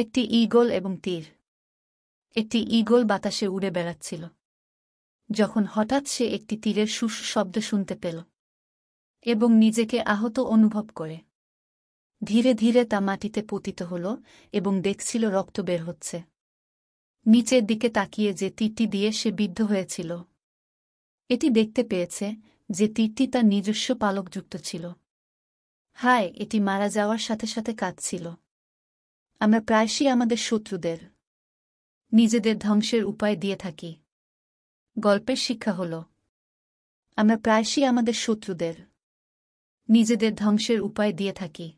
একটি ইগল এবং তীর একটি ইগল বাতাসে উড়ে বেড়াচ্ছিল যখন হঠাৎ সে একটি তীরের সুস শব্দ শুনতে পেল এবং নিজেকে আহত অনুভব করে ধীরে ধীরে তা মাটিতে পতিত হল এবং দেখছিল রক্ত বের হচ্ছে নিচের দিকে তাকিয়ে যে তীরটি দিয়ে সে বিদ্ধ হয়েছিল এটি দেখতে পেয়েছে যে তীরটি তার নিজস্ব পালকযুক্ত ছিল হায় এটি মারা যাওয়ার সাথে সাথে কাঁদছিল আমরা প্রায়শই আমাদের শত্রুদের নিজেদের ধ্বংসের উপায় দিয়ে থাকি গল্পের শিক্ষা হল আমরা প্রায়শই আমাদের শত্রুদের নিজেদের ধ্বংসের উপায় দিয়ে থাকি